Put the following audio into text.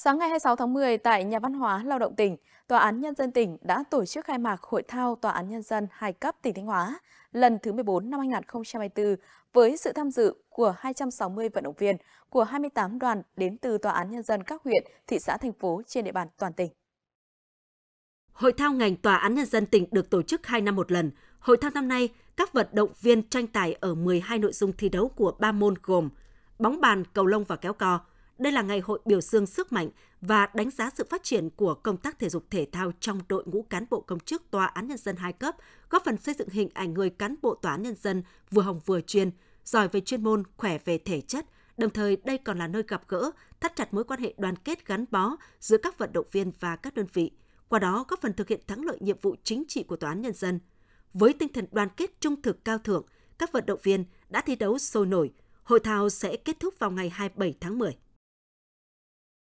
Sáng ngày 26 tháng 10 tại Nhà văn hóa Lao động tỉnh, Tòa án Nhân dân tỉnh đã tổ chức khai mạc hội thao Tòa án Nhân dân hai cấp tỉnh Thanh Hóa lần thứ 14 năm 2024 với sự tham dự của 260 vận động viên của 28 đoàn đến từ Tòa án Nhân dân các huyện, thị xã, thành phố trên địa bàn toàn tỉnh. Hội thao ngành Tòa án Nhân dân tỉnh được tổ chức 2 năm một lần. Hội thao năm nay, các vận động viên tranh tài ở 12 nội dung thi đấu của 3 môn gồm bóng bàn, cầu lông và kéo co – đây là ngày hội biểu dương sức mạnh và đánh giá sự phát triển của công tác thể dục thể thao trong đội ngũ cán bộ công chức tòa án nhân dân hai cấp, góp phần xây dựng hình ảnh người cán bộ tòa án nhân dân vừa hồng vừa chuyên, giỏi về chuyên môn, khỏe về thể chất. Đồng thời, đây còn là nơi gặp gỡ, thắt chặt mối quan hệ đoàn kết gắn bó giữa các vận động viên và các đơn vị, qua đó góp phần thực hiện thắng lợi nhiệm vụ chính trị của tòa án nhân dân. Với tinh thần đoàn kết trung thực cao thượng, các vận động viên đã thi đấu sôi nổi. Hội thao sẽ kết thúc vào ngày 27 tháng 10.